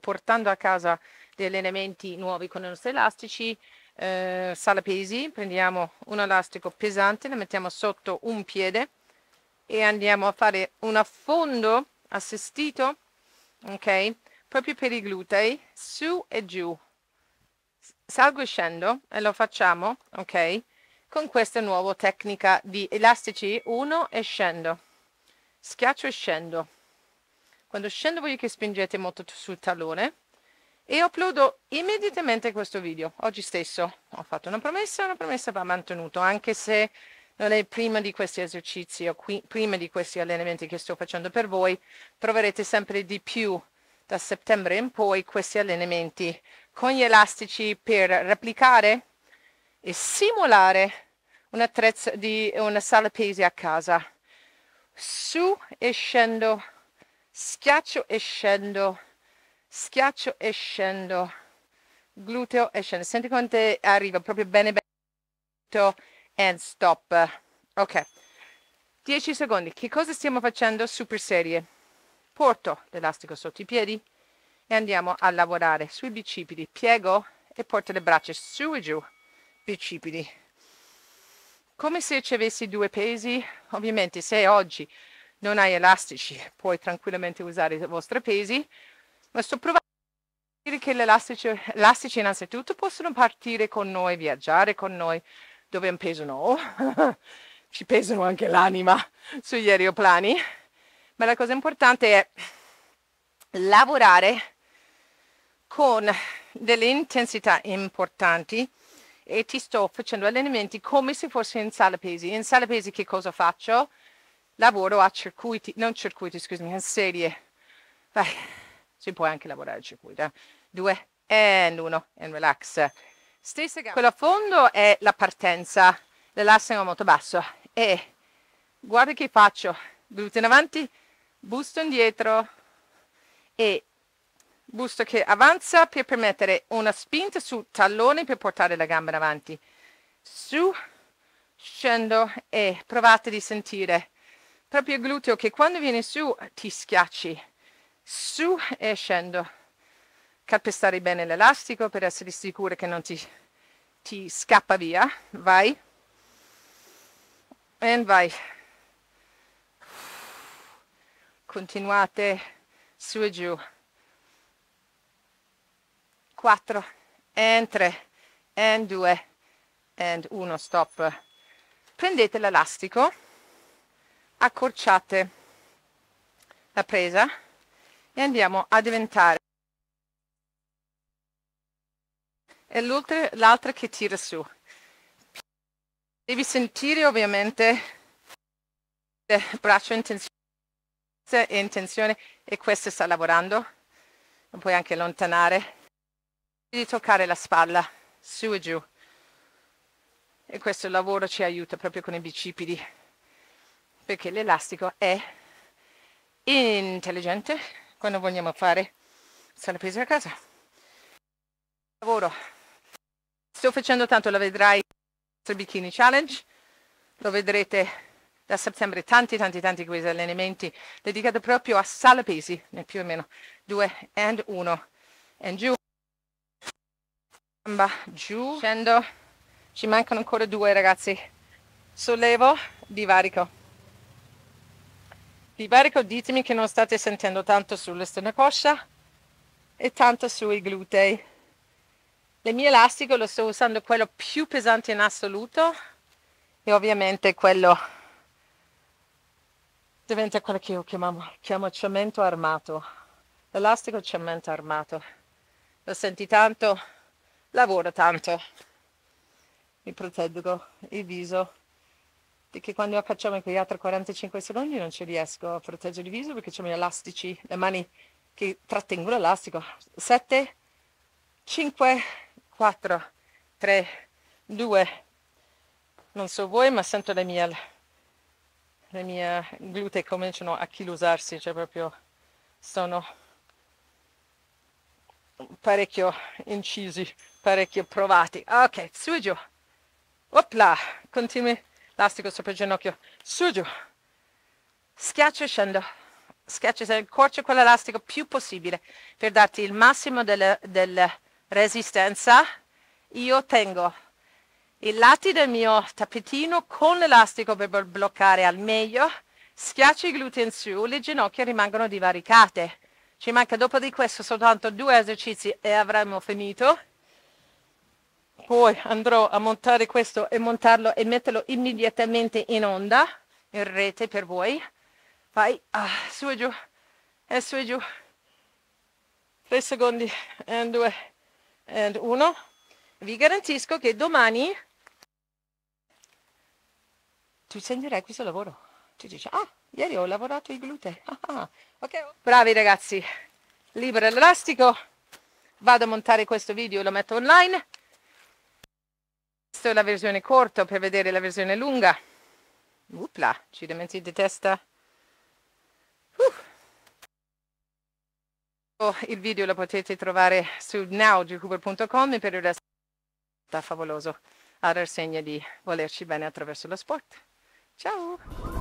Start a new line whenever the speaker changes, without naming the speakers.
portando a casa degli elementi nuovi con i nostri elastici, eh, sala pesi, prendiamo un elastico pesante, lo mettiamo sotto un piede e andiamo a fare un affondo assistito, ok? Proprio per i glutei, su e giù. Salgo e scendo e lo facciamo, ok? Con questa nuova tecnica di elastici uno e scendo. Schiaccio e scendo. Quando scendo voglio che spingete molto sul tallone e uploado immediatamente questo video, oggi stesso. Ho fatto una promessa, una promessa va mantenuta, anche se non è prima di questi esercizi o qui, prima di questi allenamenti che sto facendo per voi, troverete sempre di più da settembre in poi questi allenamenti con gli elastici per replicare e simulare un attrezzo di una sala pesi a casa. Su e scendo schiaccio e scendo, schiaccio e scendo, gluteo e scendo. Senti quante arriva proprio bene, bene, and stop. Ok, 10 secondi. Che cosa stiamo facendo? Super serie. Porto l'elastico sotto i piedi e andiamo a lavorare sui bicipiti. Piego e porto le braccia su e giù, bicipiti. Come se ci avessi due pesi, ovviamente se oggi non hai elastici puoi tranquillamente usare i vostri pesi ma sto provando a dire che gli elastici innanzitutto possono partire con noi viaggiare con noi dove un peso no ci pesano anche l'anima sugli aeroplani ma la cosa importante è lavorare con delle intensità importanti e ti sto facendo allenamenti come se fossi in sala pesi. In sala pesi che cosa faccio? lavoro a circuiti, non circuiti, scusami, a serie. Vai, si può anche lavorare a circuito. Eh? Due and uno, and relax. Stessa gamba. Quello a fondo è la partenza, l'elastico molto basso. E guarda che faccio, glute in avanti, busto indietro e busto che avanza per permettere una spinta sul tallone per portare la gamba in avanti. Su, scendo e provate di sentire proprio il gluteo che quando viene su eh, ti schiacci su e scendo calpestare bene l'elastico per essere sicuro che non ti, ti scappa via vai e vai continuate su e giù 4 e 3 e 2 e 1 stop prendete l'elastico accorciate la presa e andiamo a diventare e l'altra che tira su devi sentire ovviamente il eh, braccio in tensione e in tensione e questo sta lavorando non puoi anche allontanare di toccare la spalla su e giù e questo lavoro ci aiuta proprio con i bicipiti perché l'elastico è intelligente quando vogliamo fare sale salapeso a casa lavoro sto facendo tanto lo vedrai il bikini challenge lo vedrete da settembre tanti tanti tanti questi allenamenti dedicati proprio a sale pesi nel più o meno 2 and 1 and giù gamba giù scendo ci mancano ancora due ragazzi sollevo divarico vi Vivarico, ditemi che non state sentendo tanto sulle coscia e tanto sui glutei. Le mie elastico lo sto usando quello più pesante in assoluto e ovviamente quello diventa quello che io chiamavo, chiamo cemento armato. L'elastico cemento armato. Lo senti tanto, lavoro tanto. Mi proteggo il viso che quando facciamo quegli altri 45 secondi non ci riesco a proteggere il viso perché abbiamo gli elastici, le mani che trattengono l'elastico. 7, 5, 4, 3, 2. Non so voi, ma sento le mie, le mie glutei cominciano a chilosarsi, cioè proprio sono parecchio incisi, parecchio provati. Ok, su e giù. Opla, continui Elastico sopra il ginocchio. Su, giù. Schiaccio e scendo. Schiaccio e scendo. Corcio quell'elastico più possibile per darti il massimo della del resistenza. Io tengo i lati del mio tappetino con l'elastico per bloccare al meglio. Schiaccio i glutei in su, le ginocchia rimangono divaricate. Ci manca dopo di questo soltanto due esercizi e avremo finito poi andrò a montare questo e montarlo e metterlo immediatamente in onda in rete per voi vai ah, su e giù e su e giù 3 secondi e 2 e 1 vi garantisco che domani tu sentirai questo lavoro tu dici ah ieri ho lavorato i glutei ah, ah, Okay. Oh. bravi ragazzi libero elastico vado a montare questo video lo metto online questa è la versione corta per vedere la versione lunga. Upla, giramenti di testa. Uh. Il video lo potete trovare su nowjuhuber.com per il resto è favoloso. Arar segna di volerci bene attraverso lo sport. Ciao!